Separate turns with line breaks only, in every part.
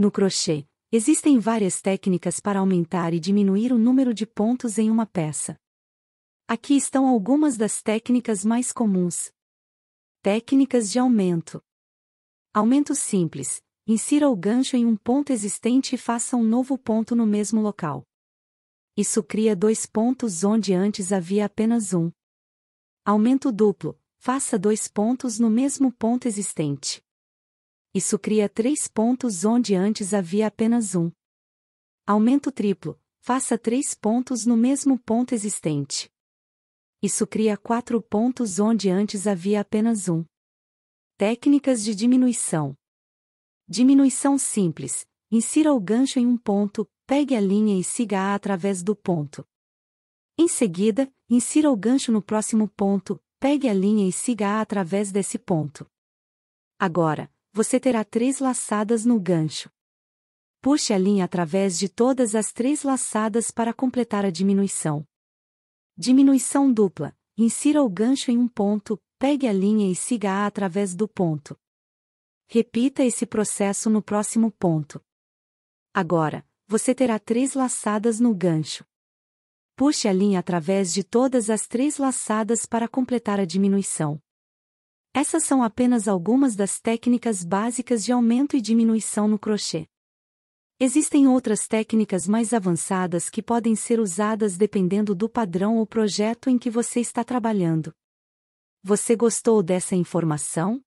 No crochê, existem várias técnicas para aumentar e diminuir o número de pontos em uma peça. Aqui estão algumas das técnicas mais comuns. Técnicas de aumento. Aumento simples. Insira o gancho em um ponto existente e faça um novo ponto no mesmo local. Isso cria dois pontos onde antes havia apenas um. Aumento duplo. Faça dois pontos no mesmo ponto existente. Isso cria três pontos onde antes havia apenas um. Aumento triplo, faça três pontos no mesmo ponto existente. Isso cria quatro pontos onde antes havia apenas um. Técnicas de diminuição. Diminuição simples. Insira o gancho em um ponto, pegue a linha e siga-a através do ponto. Em seguida, insira o gancho no próximo ponto, pegue a linha e siga-a através desse ponto. Agora, você terá três laçadas no gancho. Puxe a linha através de todas as três laçadas para completar a diminuição. Diminuição dupla. Insira o gancho em um ponto, pegue a linha e siga-a através do ponto. Repita esse processo no próximo ponto. Agora, você terá três laçadas no gancho. Puxe a linha através de todas as três laçadas para completar a diminuição. Essas são apenas algumas das técnicas básicas de aumento e diminuição no crochê. Existem outras técnicas mais avançadas que podem ser usadas dependendo do padrão ou projeto em que você está trabalhando. Você gostou dessa informação?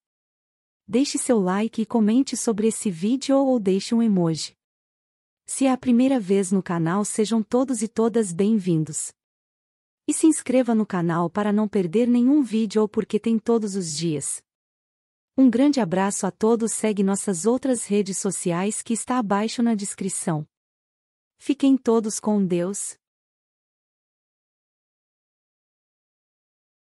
Deixe seu like e comente sobre esse vídeo ou deixe um emoji. Se é a primeira vez no canal, sejam todos e todas bem-vindos. E se inscreva no canal para não perder nenhum vídeo ou porque tem todos os dias. Um grande abraço a todos, segue nossas outras redes sociais que está abaixo na descrição. Fiquem todos com Deus.